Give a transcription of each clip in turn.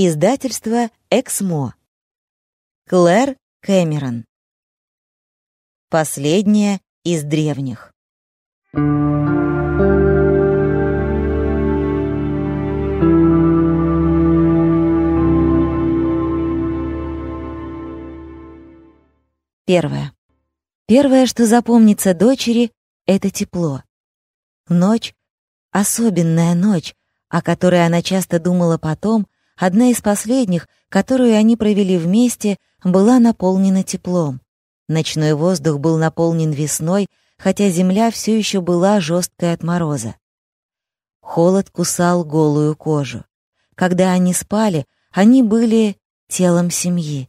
Издательство «Эксмо». Клэр Кэмерон. Последняя из древних. Первое. Первое, что запомнится дочери, это тепло. Ночь, особенная ночь, о которой она часто думала потом, — Одна из последних, которую они провели вместе, была наполнена теплом. Ночной воздух был наполнен весной, хотя земля все еще была жесткая от мороза. Холод кусал голую кожу. Когда они спали, они были телом семьи.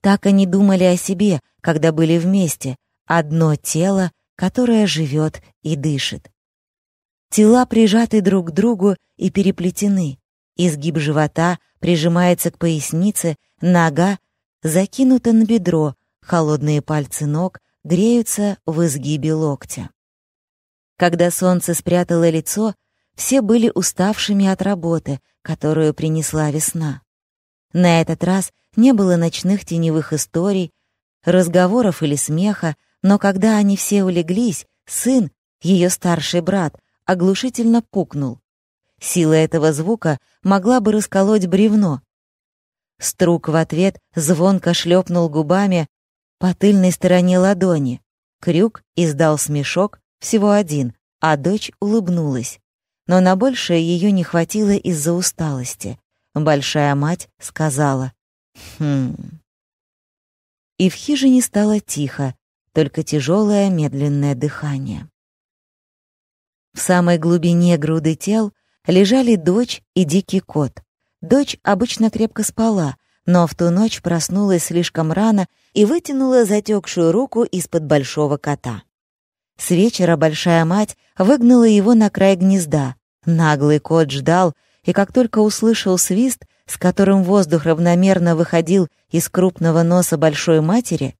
Так они думали о себе, когда были вместе, одно тело, которое живет и дышит. Тела прижаты друг к другу и переплетены. Изгиб живота прижимается к пояснице, нога закинута на бедро, холодные пальцы ног греются в изгибе локтя. Когда солнце спрятало лицо, все были уставшими от работы, которую принесла весна. На этот раз не было ночных теневых историй, разговоров или смеха, но когда они все улеглись, сын, ее старший брат, оглушительно пукнул. Сила этого звука могла бы расколоть бревно. Струк в ответ звонко шлепнул губами по тыльной стороне ладони. Крюк издал смешок, всего один, а дочь улыбнулась. Но на большее ее не хватило из-за усталости. Большая мать сказала «Хм...» И в хижине стало тихо, только тяжелое медленное дыхание. В самой глубине груды тел — лежали дочь и дикий кот. Дочь обычно крепко спала, но в ту ночь проснулась слишком рано и вытянула затекшую руку из-под большого кота. С вечера большая мать выгнала его на край гнезда. Наглый кот ждал, и как только услышал свист, с которым воздух равномерно выходил из крупного носа большой матери,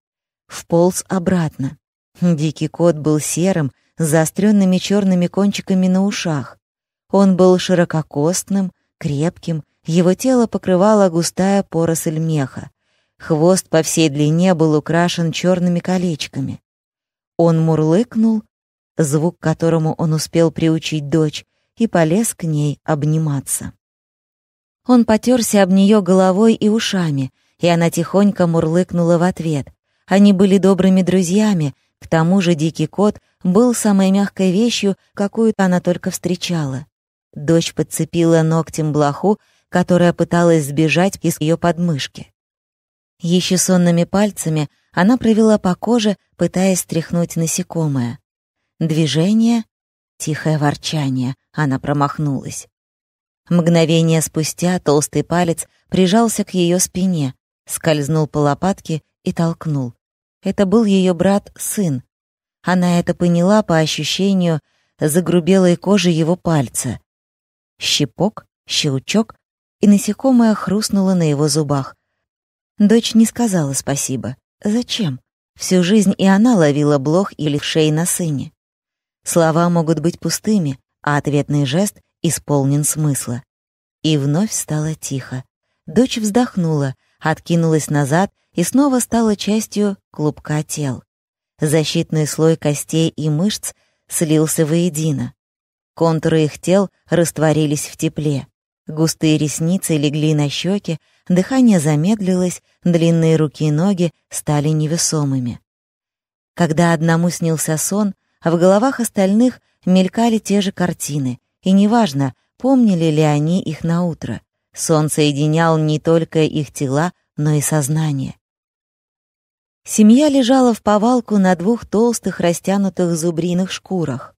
вполз обратно. Дикий кот был серым, с заостренными черными кончиками на ушах. Он был ширококостным, крепким, его тело покрывала густая поросль меха. Хвост по всей длине был украшен черными колечками. Он мурлыкнул, звук которому он успел приучить дочь, и полез к ней обниматься. Он потерся об нее головой и ушами, и она тихонько мурлыкнула в ответ. Они были добрыми друзьями, к тому же дикий кот был самой мягкой вещью, какую -то она только встречала. Дочь подцепила ногтем блоху, которая пыталась сбежать из ее подмышки. Еще сонными пальцами она провела по коже, пытаясь стряхнуть насекомое. Движение, тихое ворчание, она промахнулась. Мгновение спустя толстый палец прижался к ее спине, скользнул по лопатке и толкнул. Это был ее брат-сын. Она это поняла по ощущению загрубелой кожи его пальца щипок, щелчок, и насекомое хрустнуло на его зубах. Дочь не сказала спасибо. Зачем? Всю жизнь и она ловила блох или шей на сыне. Слова могут быть пустыми, а ответный жест исполнен смысла. И вновь стало тихо. Дочь вздохнула, откинулась назад и снова стала частью клубка тел. Защитный слой костей и мышц слился воедино. Контуры их тел растворились в тепле. Густые ресницы легли на щеки, дыхание замедлилось, длинные руки и ноги стали невесомыми. Когда одному снился сон, а в головах остальных мелькали те же картины, и неважно, помнили ли они их на утро. Сон соединял не только их тела, но и сознание. Семья лежала в повалку на двух толстых растянутых зубриных шкурах.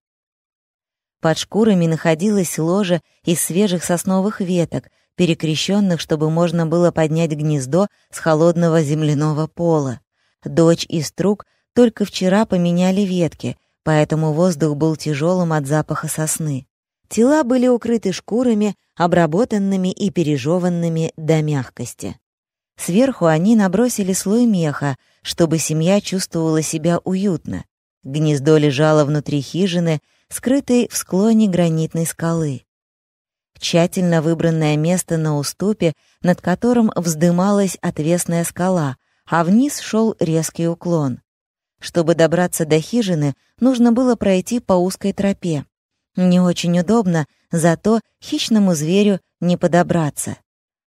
Под шкурами находилось ложе из свежих сосновых веток, перекрещенных, чтобы можно было поднять гнездо с холодного земляного пола. Дочь и струк только вчера поменяли ветки, поэтому воздух был тяжелым от запаха сосны. Тела были укрыты шкурами, обработанными и пережеванными до мягкости. Сверху они набросили слой меха, чтобы семья чувствовала себя уютно. Гнездо лежало внутри хижины, Скрытый в склоне гранитной скалы. Тщательно выбранное место на уступе, над которым вздымалась отвесная скала, а вниз шел резкий уклон. Чтобы добраться до хижины, нужно было пройти по узкой тропе. Не очень удобно, зато хищному зверю не подобраться.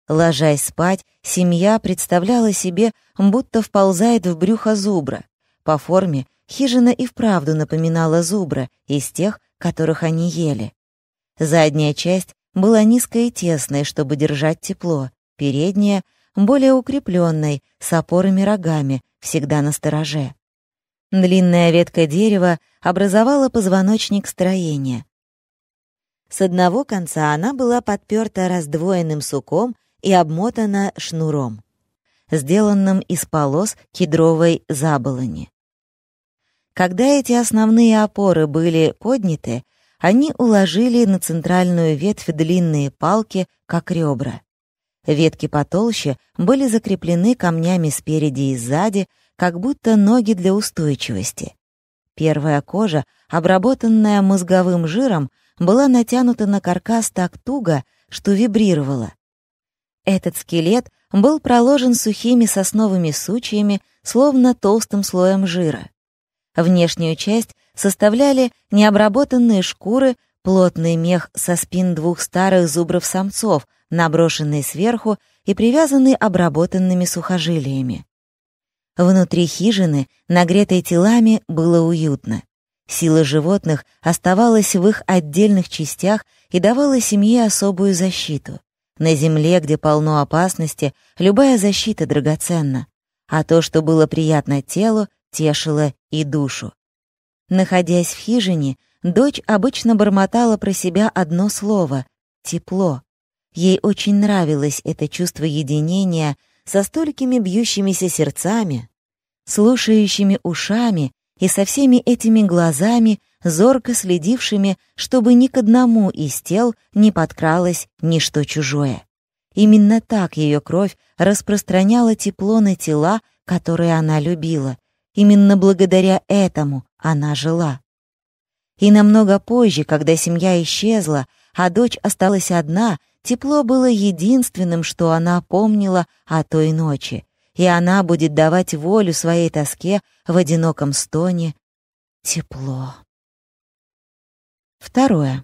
Ложась спать, семья представляла себе, будто вползает в брюхо зубра. По форме хижина и вправду напоминала зубра из тех, которых они ели. Задняя часть была низкой и тесной, чтобы держать тепло, передняя — более укрепленной, с опорами-рогами, всегда на стороже. Длинная ветка дерева образовала позвоночник строения. С одного конца она была подперта раздвоенным суком и обмотана шнуром, сделанным из полос кедровой заболони. Когда эти основные опоры были подняты, они уложили на центральную ветвь длинные палки, как ребра. Ветки потолще были закреплены камнями спереди и сзади, как будто ноги для устойчивости. Первая кожа, обработанная мозговым жиром, была натянута на каркас так туго, что вибрировала. Этот скелет был проложен сухими сосновыми сучьями, словно толстым слоем жира. Внешнюю часть составляли необработанные шкуры, плотный мех со спин двух старых зубров-самцов, наброшенный сверху и привязанный обработанными сухожилиями. Внутри хижины, нагретой телами, было уютно. Сила животных оставалась в их отдельных частях и давала семье особую защиту. На земле, где полно опасности, любая защита драгоценна. А то, что было приятно телу, тешила и душу. Находясь в хижине, дочь обычно бормотала про себя одно слово — «тепло». Ей очень нравилось это чувство единения со столькими бьющимися сердцами, слушающими ушами и со всеми этими глазами, зорко следившими, чтобы ни к одному из тел не подкралось ничто чужое. Именно так ее кровь распространяла тепло на тела, которые она любила — Именно благодаря этому она жила. И намного позже, когда семья исчезла, а дочь осталась одна, тепло было единственным, что она помнила о той ночи. И она будет давать волю своей тоске в одиноком стоне. Тепло. Второе.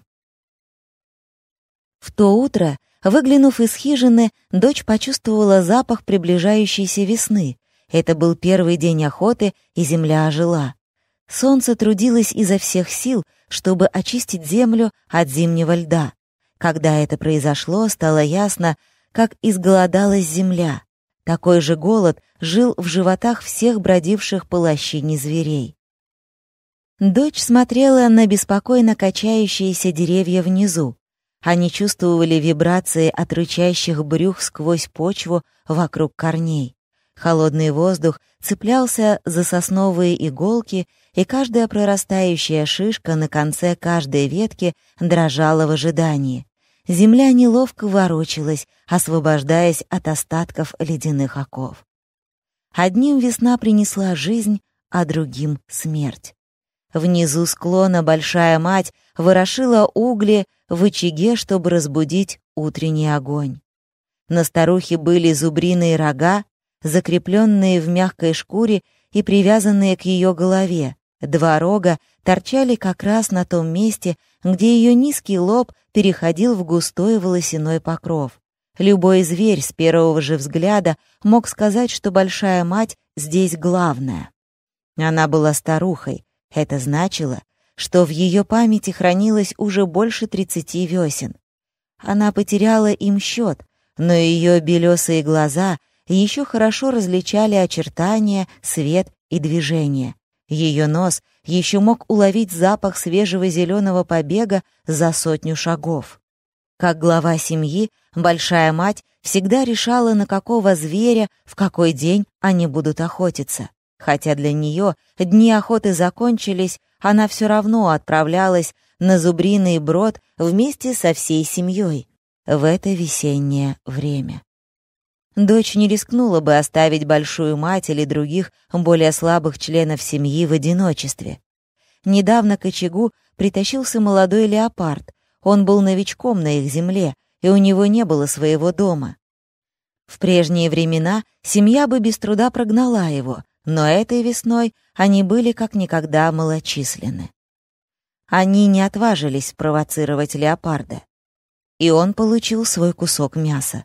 В то утро, выглянув из хижины, дочь почувствовала запах приближающейся весны, это был первый день охоты, и земля ожила. Солнце трудилось изо всех сил, чтобы очистить землю от зимнего льда. Когда это произошло, стало ясно, как изголодалась земля. Такой же голод жил в животах всех бродивших по лощине зверей. Дочь смотрела на беспокойно качающиеся деревья внизу. Они чувствовали вибрации от рычащих брюх сквозь почву вокруг корней. Холодный воздух цеплялся за сосновые иголки, и каждая прорастающая шишка на конце каждой ветки дрожала в ожидании. Земля неловко ворочалась, освобождаясь от остатков ледяных оков. Одним весна принесла жизнь, а другим — смерть. Внизу склона большая мать ворошила угли в очаге, чтобы разбудить утренний огонь. На старухе были зубриные рога, закрепленные в мягкой шкуре и привязанные к ее голове. Два рога торчали как раз на том месте, где ее низкий лоб переходил в густой волосяной покров. Любой зверь с первого же взгляда мог сказать, что большая мать здесь главная. Она была старухой. Это значило, что в ее памяти хранилось уже больше тридцати весен. Она потеряла им счет, но ее белесые глаза еще хорошо различали очертания, свет и движение. Ее нос еще мог уловить запах свежего зеленого побега за сотню шагов. Как глава семьи, большая мать всегда решала, на какого зверя, в какой день они будут охотиться. Хотя для нее дни охоты закончились, она все равно отправлялась на зубриный брод вместе со всей семьей в это весеннее время. Дочь не рискнула бы оставить большую мать или других более слабых членов семьи в одиночестве. Недавно к очагу притащился молодой леопард. Он был новичком на их земле, и у него не было своего дома. В прежние времена семья бы без труда прогнала его, но этой весной они были как никогда малочислены. Они не отважились провоцировать леопарда. И он получил свой кусок мяса.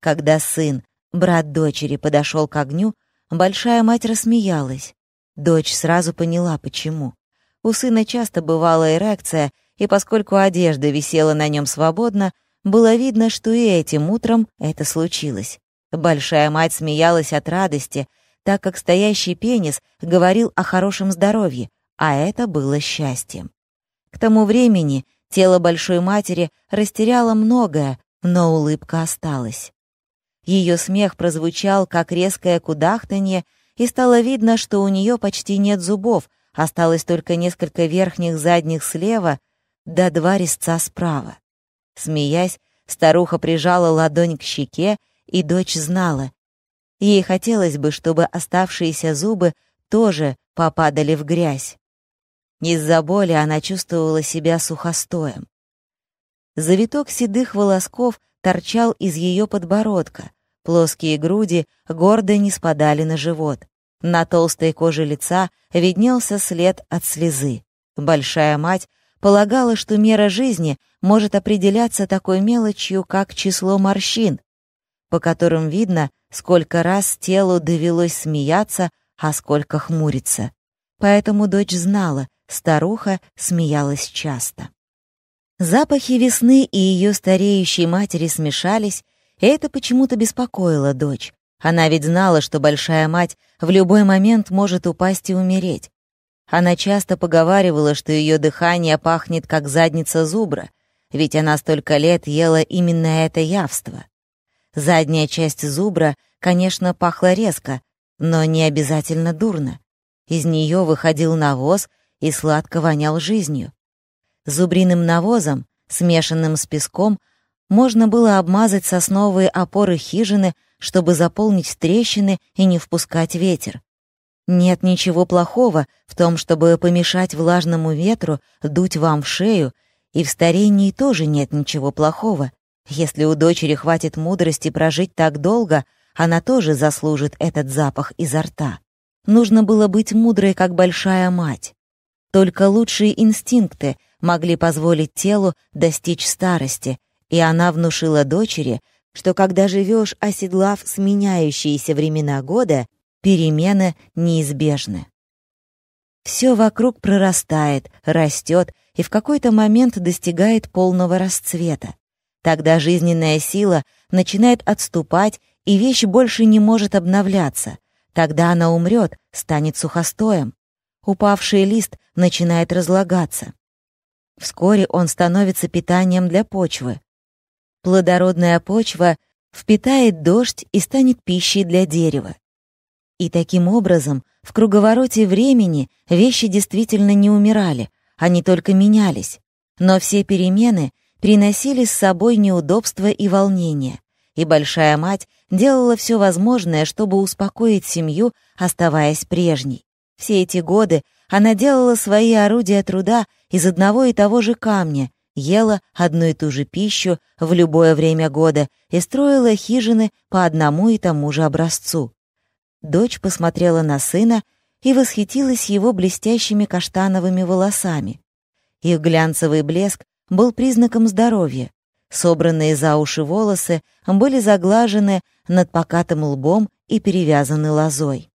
Когда сын, брат дочери, подошел к огню, большая мать рассмеялась. Дочь сразу поняла, почему. У сына часто бывала эрекция, и поскольку одежда висела на нем свободно, было видно, что и этим утром это случилось. Большая мать смеялась от радости, так как стоящий пенис говорил о хорошем здоровье, а это было счастьем. К тому времени тело большой матери растеряло многое, но улыбка осталась. Ее смех прозвучал, как резкое кудахтанье, и стало видно, что у нее почти нет зубов, осталось только несколько верхних задних слева, да два резца справа. Смеясь, старуха прижала ладонь к щеке, и дочь знала. Ей хотелось бы, чтобы оставшиеся зубы тоже попадали в грязь. Из-за боли она чувствовала себя сухостоем. Завиток седых волосков торчал из ее подбородка, Плоские груди гордо не спадали на живот. На толстой коже лица виднелся след от слезы. Большая мать полагала, что мера жизни может определяться такой мелочью, как число морщин, по которым видно, сколько раз телу довелось смеяться, а сколько хмуриться. Поэтому дочь знала, старуха смеялась часто. Запахи весны и ее стареющей матери смешались, это почему-то беспокоило дочь. Она ведь знала, что большая мать в любой момент может упасть и умереть. Она часто поговаривала, что ее дыхание пахнет как задница зубра, ведь она столько лет ела именно это явство. Задняя часть зубра, конечно, пахла резко, но не обязательно дурно. Из нее выходил навоз и сладко вонял жизнью. Зубриным навозом, смешанным с песком, можно было обмазать сосновые опоры хижины, чтобы заполнить трещины и не впускать ветер. Нет ничего плохого в том, чтобы помешать влажному ветру дуть вам в шею, и в старении тоже нет ничего плохого. Если у дочери хватит мудрости прожить так долго, она тоже заслужит этот запах изо рта. Нужно было быть мудрой, как большая мать. Только лучшие инстинкты могли позволить телу достичь старости, и она внушила дочери, что когда живешь, оседлав сменяющиеся времена года, перемены неизбежны. Все вокруг прорастает, растет и в какой-то момент достигает полного расцвета. Тогда жизненная сила начинает отступать, и вещь больше не может обновляться. Тогда она умрет, станет сухостоем. Упавший лист начинает разлагаться. Вскоре он становится питанием для почвы плодородная почва впитает дождь и станет пищей для дерева. И таким образом в круговороте времени вещи действительно не умирали, они только менялись. Но все перемены приносили с собой неудобства и волнения, и Большая Мать делала все возможное, чтобы успокоить семью, оставаясь прежней. Все эти годы она делала свои орудия труда из одного и того же камня, ела одну и ту же пищу в любое время года и строила хижины по одному и тому же образцу. Дочь посмотрела на сына и восхитилась его блестящими каштановыми волосами. Их глянцевый блеск был признаком здоровья. Собранные за уши волосы были заглажены над покатым лбом и перевязаны лозой.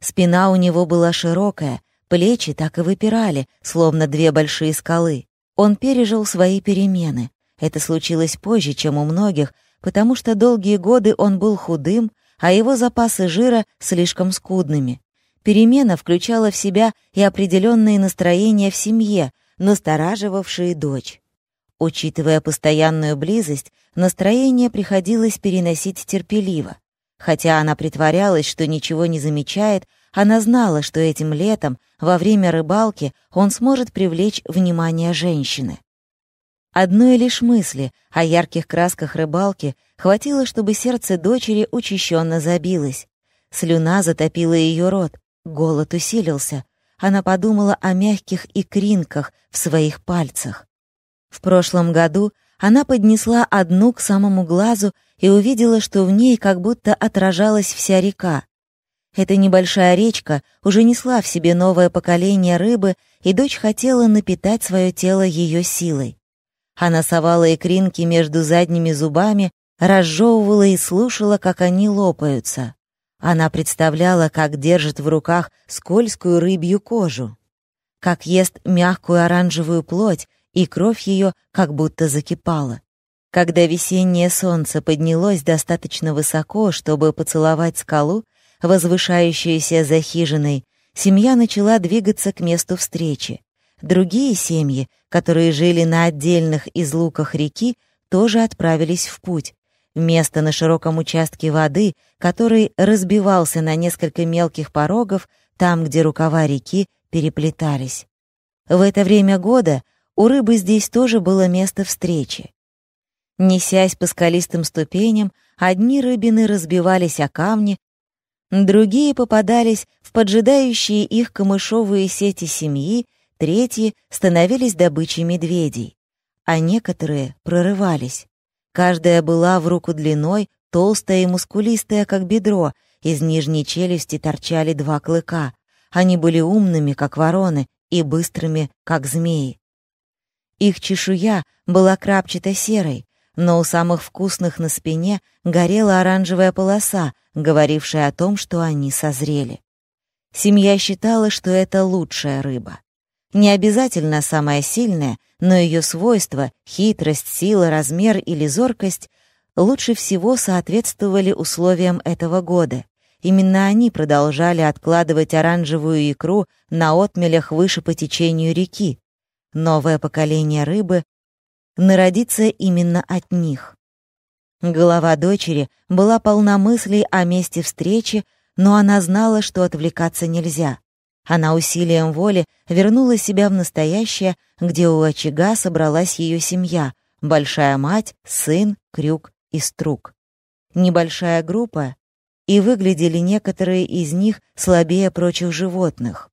Спина у него была широкая, плечи так и выпирали, словно две большие скалы. Он пережил свои перемены. Это случилось позже, чем у многих, потому что долгие годы он был худым, а его запасы жира слишком скудными. Перемена включала в себя и определенные настроения в семье, настораживавшие дочь. Учитывая постоянную близость, настроение приходилось переносить терпеливо. Хотя она притворялась, что ничего не замечает, она знала, что этим летом, во время рыбалки, он сможет привлечь внимание женщины. Одной лишь мысли о ярких красках рыбалки хватило, чтобы сердце дочери учащенно забилось. Слюна затопила ее рот, голод усилился. Она подумала о мягких икринках в своих пальцах. В прошлом году она поднесла одну к самому глазу и увидела, что в ней как будто отражалась вся река. Эта небольшая речка уже несла в себе новое поколение рыбы, и дочь хотела напитать свое тело ее силой. Она совала икринки между задними зубами, разжевывала и слушала, как они лопаются. Она представляла, как держит в руках скользкую рыбью кожу, как ест мягкую оранжевую плоть, и кровь ее как будто закипала. Когда весеннее солнце поднялось достаточно высоко, чтобы поцеловать скалу, возвышающуюся за хижиной, семья начала двигаться к месту встречи. Другие семьи, которые жили на отдельных излуках реки, тоже отправились в путь. Место на широком участке воды, который разбивался на несколько мелких порогов, там, где рукава реки переплетались. В это время года у рыбы здесь тоже было место встречи. Несясь по скалистым ступеням, одни рыбины разбивались о камни, другие попадались в поджидающие их камышовые сети семьи, третьи становились добычей медведей, а некоторые прорывались. Каждая была в руку длиной, толстая и мускулистая, как бедро, из нижней челюсти торчали два клыка. Они были умными, как вороны, и быстрыми, как змеи. Их чешуя была крапчато-серой, но у самых вкусных на спине горела оранжевая полоса, говоривший о том, что они созрели. Семья считала, что это лучшая рыба. Не обязательно самая сильная, но ее свойства — хитрость, сила, размер или зоркость — лучше всего соответствовали условиям этого года. Именно они продолжали откладывать оранжевую икру на отмелях выше по течению реки. Новое поколение рыбы — народится именно от них. Голова дочери была полна мыслей о месте встречи, но она знала, что отвлекаться нельзя. Она усилием воли вернула себя в настоящее, где у очага собралась ее семья — большая мать, сын, крюк и струк. Небольшая группа, и выглядели некоторые из них слабее прочих животных.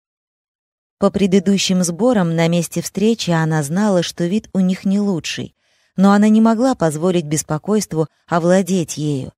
По предыдущим сборам на месте встречи она знала, что вид у них не лучший, но она не могла позволить беспокойству овладеть ею.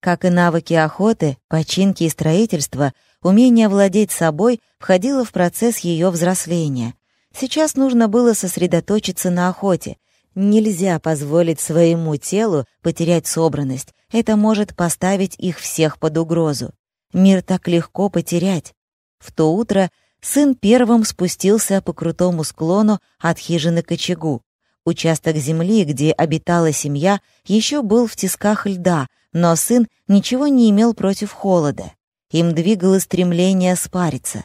Как и навыки охоты, починки и строительства, умение владеть собой входило в процесс ее взросления. Сейчас нужно было сосредоточиться на охоте. Нельзя позволить своему телу потерять собранность. Это может поставить их всех под угрозу. Мир так легко потерять. В то утро сын первым спустился по крутому склону от хижины к очагу. Участок земли, где обитала семья, еще был в тисках льда, но сын ничего не имел против холода. Им двигало стремление спариться.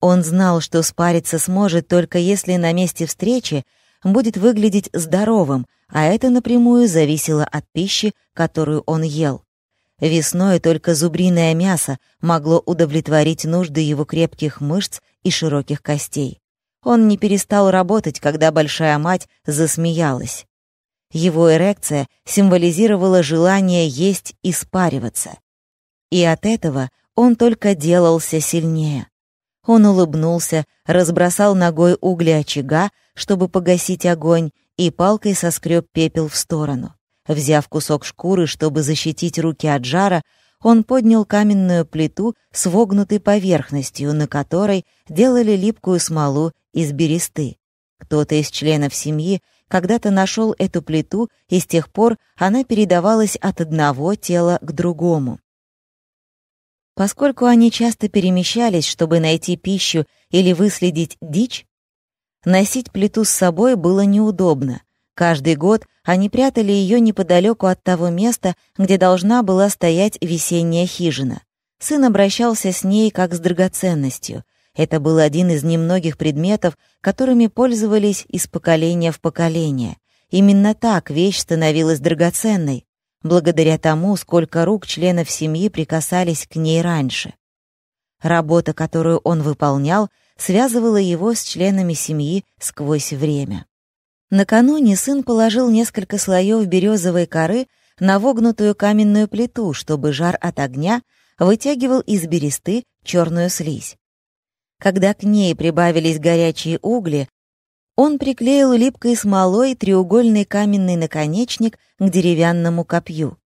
Он знал, что спариться сможет только если на месте встречи будет выглядеть здоровым, а это напрямую зависело от пищи, которую он ел. Весной только зубриное мясо могло удовлетворить нужды его крепких мышц и широких костей. Он не перестал работать, когда большая мать засмеялась. Его эрекция символизировала желание есть и спариваться. И от этого он только делался сильнее. Он улыбнулся, разбросал ногой угли очага, чтобы погасить огонь, и палкой соскреб пепел в сторону. Взяв кусок шкуры, чтобы защитить руки от жара, он поднял каменную плиту с вогнутой поверхностью, на которой делали липкую смолу из бересты. Кто-то из членов семьи когда-то нашел эту плиту, и с тех пор она передавалась от одного тела к другому. Поскольку они часто перемещались, чтобы найти пищу или выследить дичь, носить плиту с собой было неудобно. Каждый год они прятали ее неподалеку от того места, где должна была стоять весенняя хижина. Сын обращался с ней как с драгоценностью — это был один из немногих предметов, которыми пользовались из поколения в поколение. Именно так вещь становилась драгоценной, благодаря тому, сколько рук членов семьи прикасались к ней раньше. Работа, которую он выполнял, связывала его с членами семьи сквозь время. Накануне сын положил несколько слоев березовой коры на вогнутую каменную плиту, чтобы жар от огня вытягивал из бересты черную слизь. Когда к ней прибавились горячие угли, он приклеил липкой смолой треугольный каменный наконечник к деревянному копью.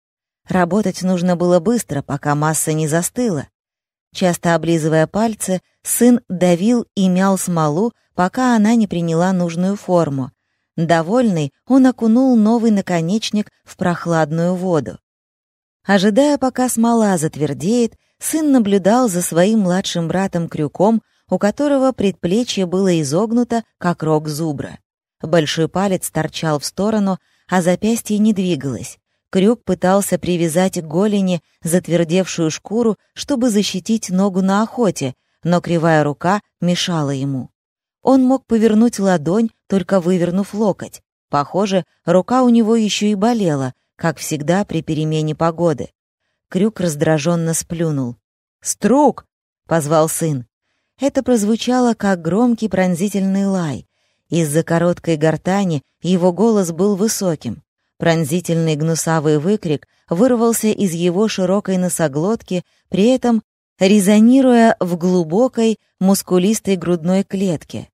Работать нужно было быстро, пока масса не застыла. Часто облизывая пальцы, сын давил и мял смолу, пока она не приняла нужную форму. Довольный, он окунул новый наконечник в прохладную воду. Ожидая, пока смола затвердеет, сын наблюдал за своим младшим братом Крюком, у которого предплечье было изогнуто, как рог зубра. Большой палец торчал в сторону, а запястье не двигалось. Крюк пытался привязать к голени затвердевшую шкуру, чтобы защитить ногу на охоте, но кривая рука мешала ему. Он мог повернуть ладонь, только вывернув локоть. Похоже, рука у него еще и болела, как всегда при перемене погоды. Крюк раздраженно сплюнул. «Струк!» — позвал сын. Это прозвучало как громкий пронзительный лай. Из-за короткой гортани его голос был высоким. Пронзительный гнусавый выкрик вырвался из его широкой носоглотки, при этом резонируя в глубокой, мускулистой грудной клетке.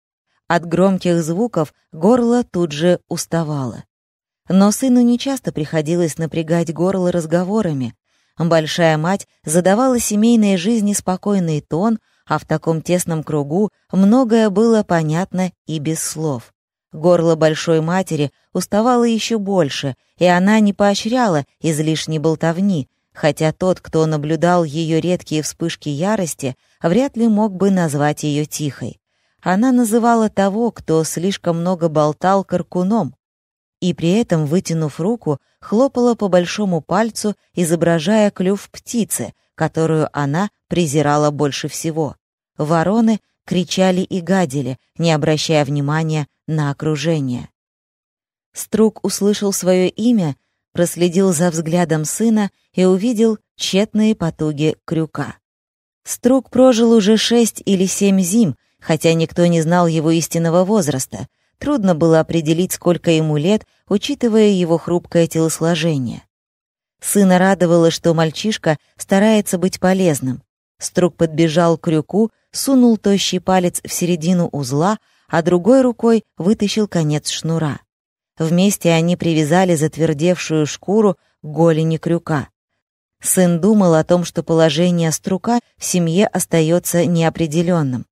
От громких звуков горло тут же уставало. Но сыну нечасто приходилось напрягать горло разговорами. Большая мать задавала семейной жизни спокойный тон — а в таком тесном кругу многое было понятно и без слов. Горло большой матери уставало еще больше, и она не поощряла излишней болтовни, хотя тот, кто наблюдал ее редкие вспышки ярости, вряд ли мог бы назвать ее тихой. Она называла того, кто слишком много болтал, каркуном, и при этом, вытянув руку, хлопала по большому пальцу, изображая клюв птицы, которую она презирала больше всего. Вороны кричали и гадили, не обращая внимания на окружение. Струк услышал свое имя, проследил за взглядом сына и увидел тщетные потуги крюка. Струк прожил уже шесть или семь зим, хотя никто не знал его истинного возраста. Трудно было определить, сколько ему лет, учитывая его хрупкое телосложение. Сына радовало, что мальчишка старается быть полезным. Струк подбежал к крюку, сунул тощий палец в середину узла, а другой рукой вытащил конец шнура. Вместе они привязали затвердевшую шкуру к голени крюка. Сын думал о том, что положение струка в семье остается неопределенным.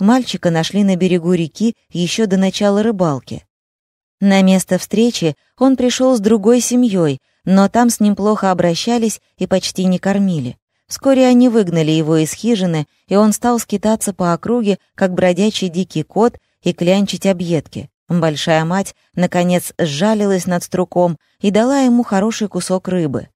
Мальчика нашли на берегу реки еще до начала рыбалки. На место встречи он пришел с другой семьей, но там с ним плохо обращались и почти не кормили. Вскоре они выгнали его из хижины, и он стал скитаться по округе, как бродячий дикий кот, и клянчить объедки. Большая мать, наконец, сжалилась над струком и дала ему хороший кусок рыбы.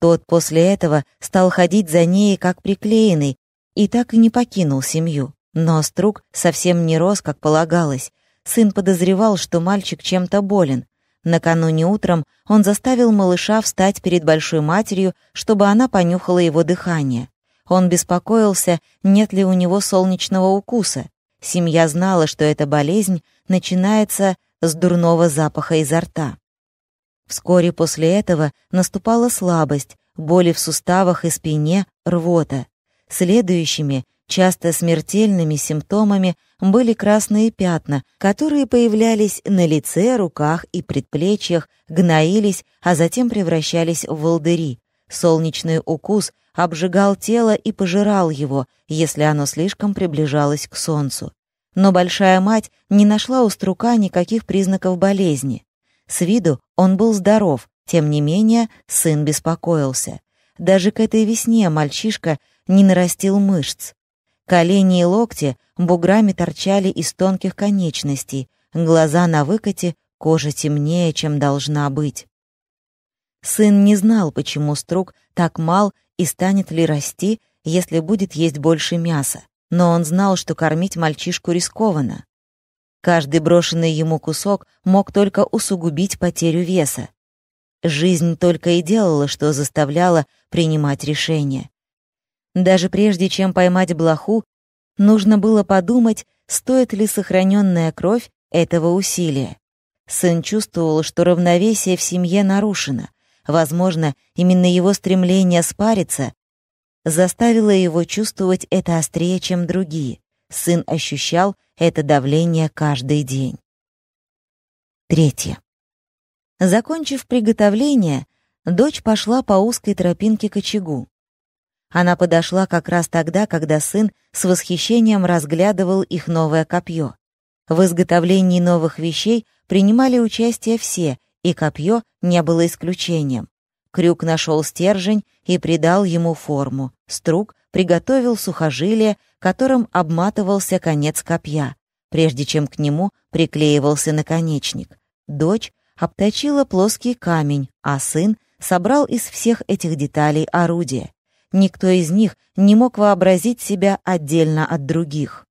Тот после этого стал ходить за ней как приклеенный и так и не покинул семью. Но струк совсем не рос, как полагалось. Сын подозревал, что мальчик чем-то болен, Накануне утром он заставил малыша встать перед большой матерью, чтобы она понюхала его дыхание. Он беспокоился, нет ли у него солнечного укуса. Семья знала, что эта болезнь начинается с дурного запаха изо рта. Вскоре после этого наступала слабость, боли в суставах и спине, рвота. Следующими, часто смертельными симптомами были красные пятна, которые появлялись на лице, руках и предплечьях, гноились, а затем превращались в волдыри. Солнечный укус обжигал тело и пожирал его, если оно слишком приближалось к солнцу. Но большая мать не нашла у струка никаких признаков болезни. С виду он был здоров, тем не менее сын беспокоился. Даже к этой весне мальчишка не нарастил мышц. Колени и локти буграми торчали из тонких конечностей, глаза на выкате, кожа темнее, чем должна быть. Сын не знал, почему струк так мал и станет ли расти, если будет есть больше мяса, но он знал, что кормить мальчишку рискованно. Каждый брошенный ему кусок мог только усугубить потерю веса. Жизнь только и делала, что заставляла принимать решения. Даже прежде чем поймать блоху, нужно было подумать, стоит ли сохраненная кровь этого усилия. Сын чувствовал, что равновесие в семье нарушено. Возможно, именно его стремление спариться заставило его чувствовать это острее, чем другие. Сын ощущал это давление каждый день. Третье. Закончив приготовление, дочь пошла по узкой тропинке к очагу. Она подошла как раз тогда, когда сын с восхищением разглядывал их новое копье. В изготовлении новых вещей принимали участие все, и копье не было исключением. Крюк нашел стержень и придал ему форму. Струк приготовил сухожилие, которым обматывался конец копья, прежде чем к нему приклеивался наконечник. Дочь обточила плоский камень, а сын собрал из всех этих деталей орудие. Никто из них не мог вообразить себя отдельно от других.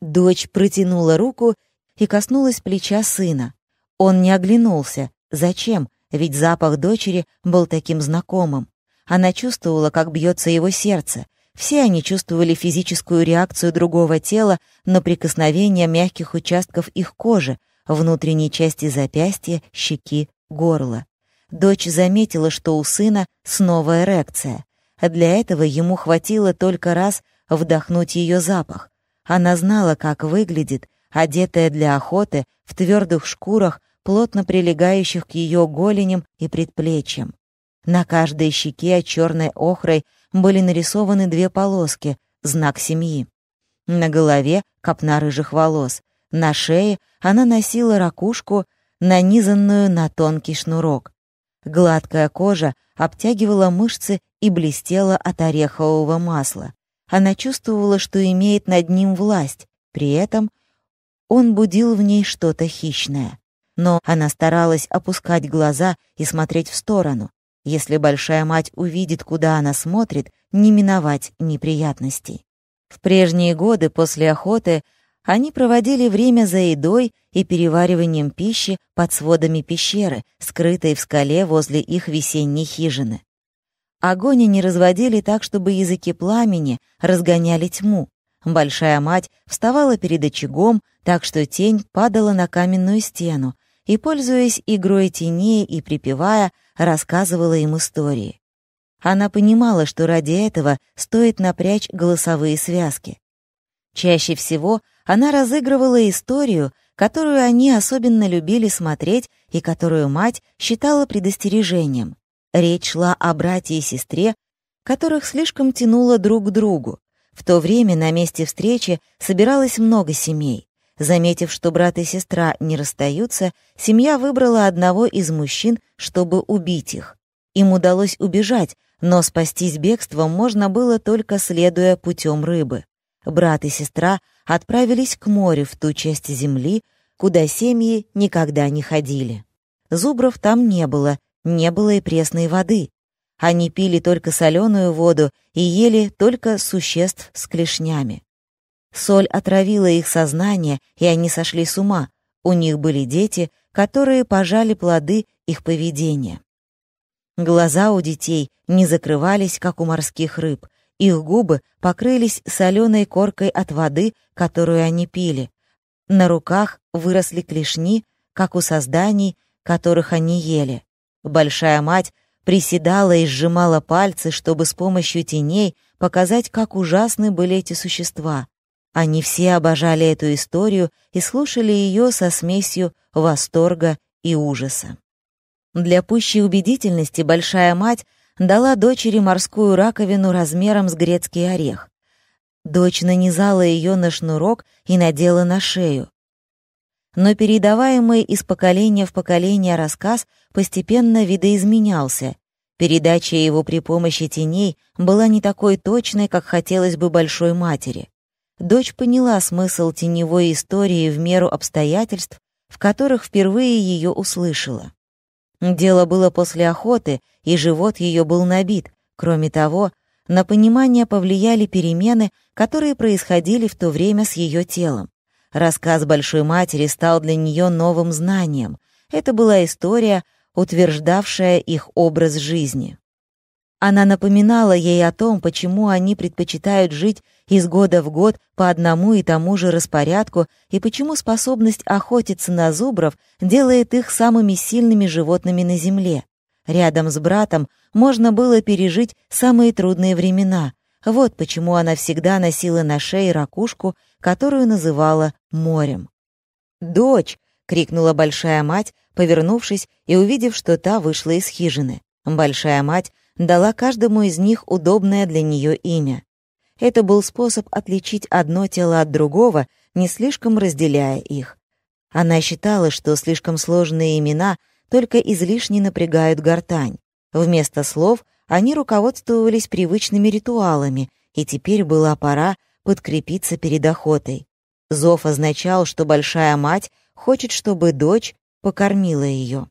Дочь протянула руку и коснулась плеча сына. Он не оглянулся. Зачем? Ведь запах дочери был таким знакомым. Она чувствовала, как бьется его сердце. Все они чувствовали физическую реакцию другого тела на прикосновение мягких участков их кожи, внутренней части запястья, щеки, горла. Дочь заметила, что у сына снова эрекция. А для этого ему хватило только раз вдохнуть ее запах. Она знала, как выглядит, одетая для охоты, в твердых шкурах, плотно прилегающих к ее голеням и предплечьям. На каждой щеке черной охрой были нарисованы две полоски, знак семьи. На голове — копна рыжих волос. На шее она носила ракушку, нанизанную на тонкий шнурок. Гладкая кожа обтягивала мышцы и блестела от орехового масла. Она чувствовала, что имеет над ним власть, при этом он будил в ней что-то хищное. Но она старалась опускать глаза и смотреть в сторону. Если большая мать увидит, куда она смотрит, не миновать неприятностей. В прежние годы после охоты они проводили время за едой и перевариванием пищи под сводами пещеры, скрытой в скале возле их весенней хижины. Огонь они разводили так, чтобы языки пламени разгоняли тьму. Большая мать вставала перед очагом, так что тень падала на каменную стену, и, пользуясь игрой теней и припевая, рассказывала им истории. Она понимала, что ради этого стоит напрячь голосовые связки. Чаще всего она разыгрывала историю, которую они особенно любили смотреть и которую мать считала предостережением. Речь шла о брате и сестре, которых слишком тянуло друг к другу. В то время на месте встречи собиралось много семей. Заметив, что брат и сестра не расстаются, семья выбрала одного из мужчин, чтобы убить их. Им удалось убежать, но спастись бегством можно было только следуя путем рыбы брат и сестра отправились к морю в ту часть земли, куда семьи никогда не ходили. Зубров там не было, не было и пресной воды. Они пили только соленую воду и ели только существ с клешнями. Соль отравила их сознание, и они сошли с ума. У них были дети, которые пожали плоды их поведения. Глаза у детей не закрывались, как у морских рыб. Их губы покрылись соленой коркой от воды, которую они пили. На руках выросли клешни, как у созданий, которых они ели. Большая мать приседала и сжимала пальцы, чтобы с помощью теней показать, как ужасны были эти существа. Они все обожали эту историю и слушали ее со смесью восторга и ужаса. Для пущей убедительности большая мать дала дочери морскую раковину размером с грецкий орех. Дочь нанизала ее на шнурок и надела на шею. Но передаваемый из поколения в поколение рассказ постепенно видоизменялся. Передача его при помощи теней была не такой точной, как хотелось бы большой матери. Дочь поняла смысл теневой истории в меру обстоятельств, в которых впервые ее услышала. Дело было после охоты, и живот ее был набит. Кроме того, на понимание повлияли перемены, которые происходили в то время с ее телом. Рассказ Большой Матери стал для нее новым знанием. Это была история, утверждавшая их образ жизни. Она напоминала ей о том, почему они предпочитают жить из года в год по одному и тому же распорядку и почему способность охотиться на зубров делает их самыми сильными животными на Земле. Рядом с братом можно было пережить самые трудные времена. Вот почему она всегда носила на шее ракушку, которую называла морем. «Дочь!» — крикнула большая мать, повернувшись и увидев, что та вышла из хижины. Большая мать дала каждому из них удобное для нее имя. Это был способ отличить одно тело от другого, не слишком разделяя их. Она считала, что слишком сложные имена только излишне напрягают гортань. Вместо слов они руководствовались привычными ритуалами, и теперь была пора подкрепиться перед охотой. Зов означал, что большая мать хочет, чтобы дочь покормила ее.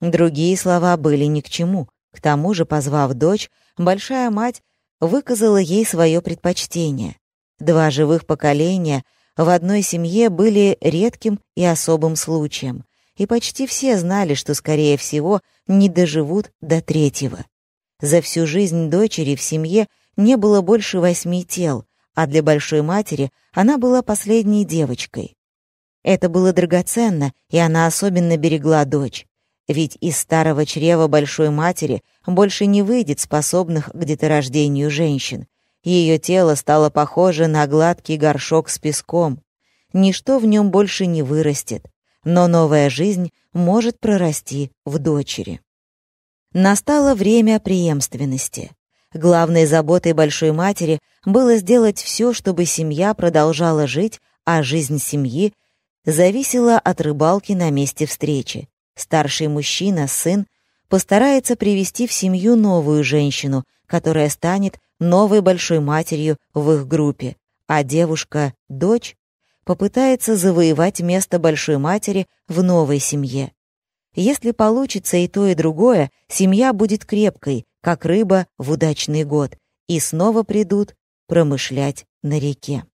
Другие слова были ни к чему. К тому же, позвав дочь, большая мать выказала ей свое предпочтение. Два живых поколения в одной семье были редким и особым случаем, и почти все знали, что, скорее всего, не доживут до третьего. За всю жизнь дочери в семье не было больше восьми тел, а для большой матери она была последней девочкой. Это было драгоценно, и она особенно берегла дочь. Ведь из старого чрева большой матери больше не выйдет способных к деторождению женщин. Ее тело стало похоже на гладкий горшок с песком. Ничто в нем больше не вырастет, но новая жизнь может прорасти в дочери. Настало время преемственности. Главной заботой большой матери было сделать все, чтобы семья продолжала жить, а жизнь семьи зависела от рыбалки на месте встречи. Старший мужчина, сын, постарается привести в семью новую женщину, которая станет новой большой матерью в их группе, а девушка, дочь, попытается завоевать место большой матери в новой семье. Если получится и то, и другое, семья будет крепкой, как рыба в удачный год, и снова придут промышлять на реке.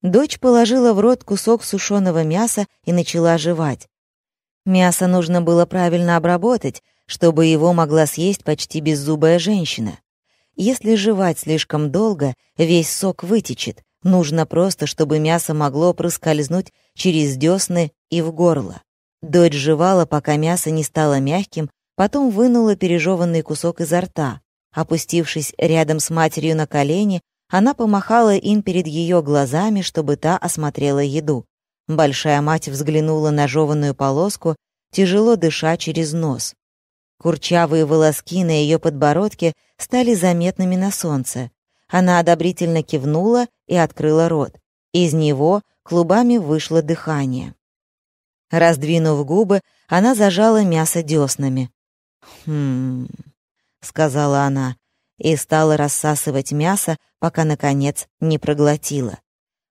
Дочь положила в рот кусок сушеного мяса и начала жевать. Мясо нужно было правильно обработать, чтобы его могла съесть почти беззубая женщина. Если жевать слишком долго, весь сок вытечет. Нужно просто, чтобы мясо могло проскользнуть через дёсны и в горло. Дочь жевала, пока мясо не стало мягким, потом вынула пережеванный кусок изо рта. Опустившись рядом с матерью на колени, она помахала им перед её глазами, чтобы та осмотрела еду. Большая мать взглянула на жеванную полоску, тяжело дыша через нос. Курчавые волоски на ее подбородке стали заметными на солнце. Она одобрительно кивнула и открыла рот. Из него клубами вышло дыхание. Раздвинув губы, она зажала мясо дёснами. «Хм...» — сказала она и стала рассасывать мясо, пока, наконец, не проглотила.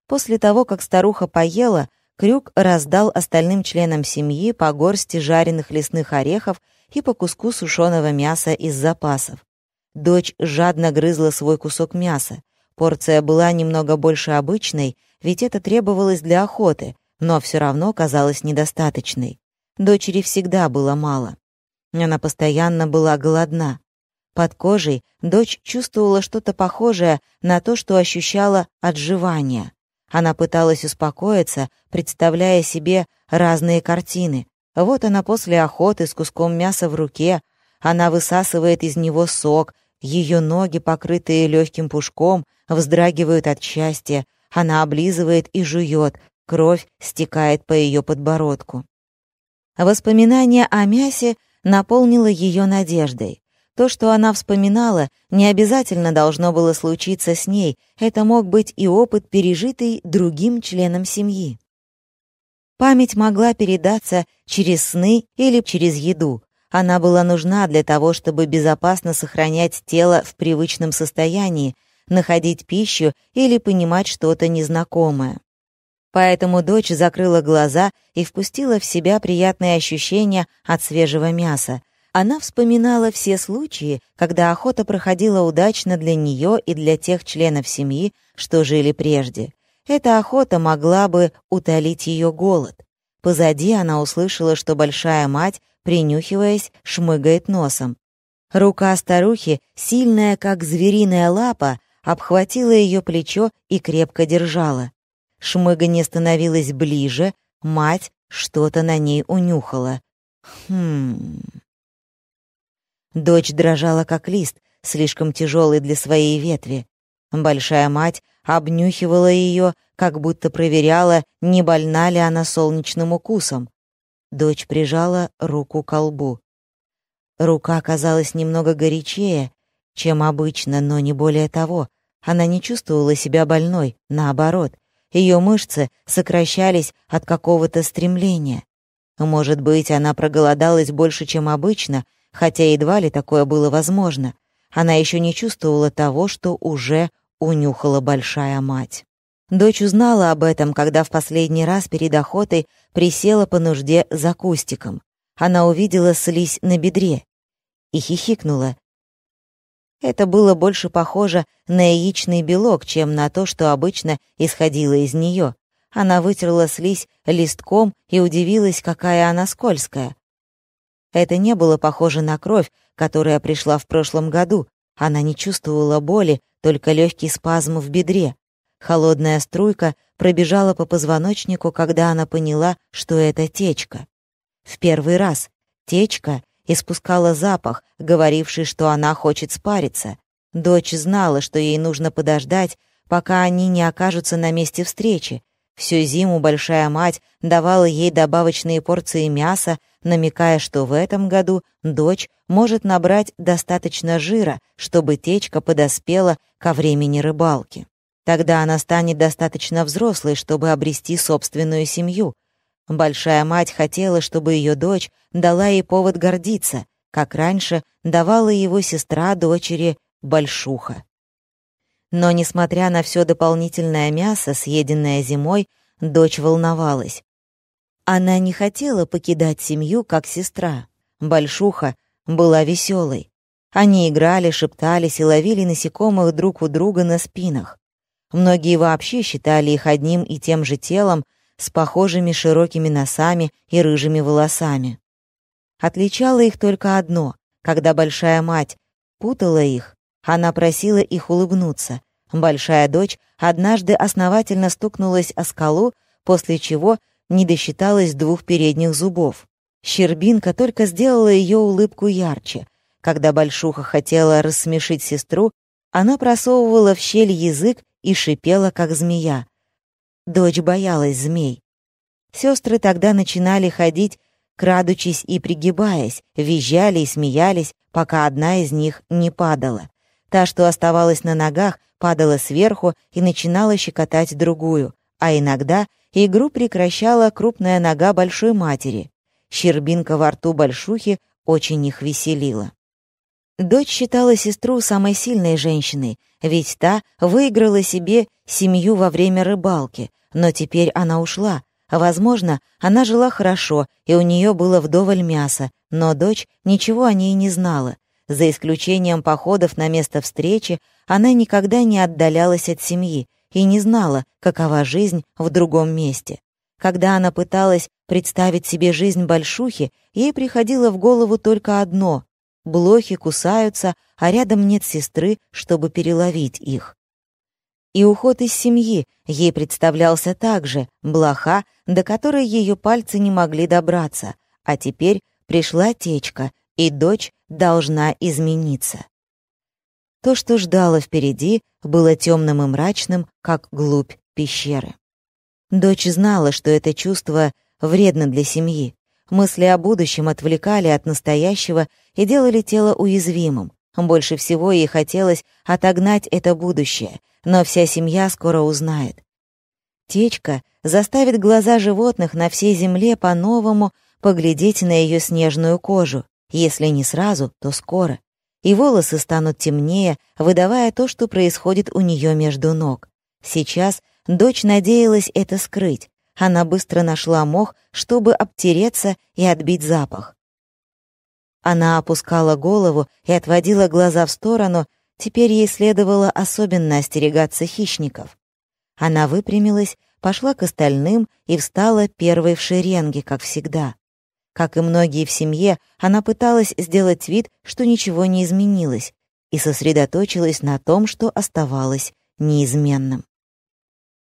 После того, как старуха поела, Крюк раздал остальным членам семьи по горсти жареных лесных орехов и по куску сушеного мяса из запасов. Дочь жадно грызла свой кусок мяса. Порция была немного больше обычной, ведь это требовалось для охоты, но все равно казалась недостаточной. Дочери всегда было мало. Она постоянно была голодна. Под кожей дочь чувствовала что-то похожее на то, что ощущала отживание. Она пыталась успокоиться, представляя себе разные картины. Вот она после охоты с куском мяса в руке, она высасывает из него сок, ее ноги, покрытые легким пушком, вздрагивают от счастья, она облизывает и жует, кровь стекает по ее подбородку. Воспоминание о мясе наполнило ее надеждой. То, что она вспоминала, не обязательно должно было случиться с ней, это мог быть и опыт, пережитый другим членом семьи. Память могла передаться через сны или через еду. Она была нужна для того, чтобы безопасно сохранять тело в привычном состоянии, находить пищу или понимать что-то незнакомое. Поэтому дочь закрыла глаза и впустила в себя приятные ощущения от свежего мяса, она вспоминала все случаи, когда охота проходила удачно для нее и для тех членов семьи, что жили прежде. Эта охота могла бы утолить ее голод. Позади она услышала, что большая мать, принюхиваясь, шмыгает носом. Рука старухи, сильная как звериная лапа, обхватила ее плечо и крепко держала. Шмыганье становилось ближе, мать что-то на ней унюхала. Хм... Дочь дрожала, как лист, слишком тяжелый для своей ветви. Большая мать обнюхивала ее, как будто проверяла, не больна ли она солнечным укусом. Дочь прижала руку к лбу. Рука казалась немного горячее, чем обычно, но не более того. Она не чувствовала себя больной, наоборот. Ее мышцы сокращались от какого-то стремления. Может быть, она проголодалась больше, чем обычно, хотя едва ли такое было возможно. Она еще не чувствовала того, что уже унюхала большая мать. Дочь узнала об этом, когда в последний раз перед охотой присела по нужде за кустиком. Она увидела слизь на бедре и хихикнула. Это было больше похоже на яичный белок, чем на то, что обычно исходило из нее. Она вытерла слизь листком и удивилась, какая она скользкая. Это не было похоже на кровь, которая пришла в прошлом году. Она не чувствовала боли, только легкий спазм в бедре. Холодная струйка пробежала по позвоночнику, когда она поняла, что это течка. В первый раз течка испускала запах, говоривший, что она хочет спариться. Дочь знала, что ей нужно подождать, пока они не окажутся на месте встречи, Всю зиму большая мать давала ей добавочные порции мяса, намекая, что в этом году дочь может набрать достаточно жира, чтобы течка подоспела ко времени рыбалки. Тогда она станет достаточно взрослой, чтобы обрести собственную семью. Большая мать хотела, чтобы ее дочь дала ей повод гордиться, как раньше давала его сестра дочери Большуха. Но, несмотря на все дополнительное мясо, съеденное зимой, дочь волновалась. Она не хотела покидать семью, как сестра. Большуха была веселой. Они играли, шептались и ловили насекомых друг у друга на спинах. Многие вообще считали их одним и тем же телом, с похожими широкими носами и рыжими волосами. Отличало их только одно — когда большая мать путала их, она просила их улыбнуться. Большая дочь однажды основательно стукнулась о скалу, после чего не досчиталась двух передних зубов. Щербинка только сделала ее улыбку ярче. Когда Большуха хотела рассмешить сестру, она просовывала в щель язык и шипела, как змея. Дочь боялась змей. Сестры тогда начинали ходить, крадучись и пригибаясь, визжали и смеялись, пока одна из них не падала. Та, что оставалась на ногах, падала сверху и начинала щекотать другую, а иногда игру прекращала крупная нога большой матери. Щербинка во рту большухи очень их веселила. Дочь считала сестру самой сильной женщиной, ведь та выиграла себе семью во время рыбалки, но теперь она ушла. Возможно, она жила хорошо, и у нее было вдоволь мяса, но дочь ничего о ней не знала. За исключением походов на место встречи, она никогда не отдалялась от семьи и не знала, какова жизнь в другом месте. Когда она пыталась представить себе жизнь большухи, ей приходило в голову только одно — блохи кусаются, а рядом нет сестры, чтобы переловить их. И уход из семьи ей представлялся также, блоха, до которой ее пальцы не могли добраться, а теперь пришла течка, и дочь должна измениться. То, что ждало впереди, было темным и мрачным, как глубь пещеры. Дочь знала, что это чувство вредно для семьи. Мысли о будущем отвлекали от настоящего и делали тело уязвимым. Больше всего ей хотелось отогнать это будущее, но вся семья скоро узнает. Течка заставит глаза животных на всей земле по-новому поглядеть на ее снежную кожу, если не сразу, то скоро. И волосы станут темнее, выдавая то, что происходит у нее между ног. Сейчас дочь надеялась это скрыть. Она быстро нашла мох, чтобы обтереться и отбить запах. Она опускала голову и отводила глаза в сторону, теперь ей следовало особенно остерегаться хищников. Она выпрямилась, пошла к остальным и встала первой в шеренге, как всегда. Как и многие в семье, она пыталась сделать вид, что ничего не изменилось, и сосредоточилась на том, что оставалось неизменным.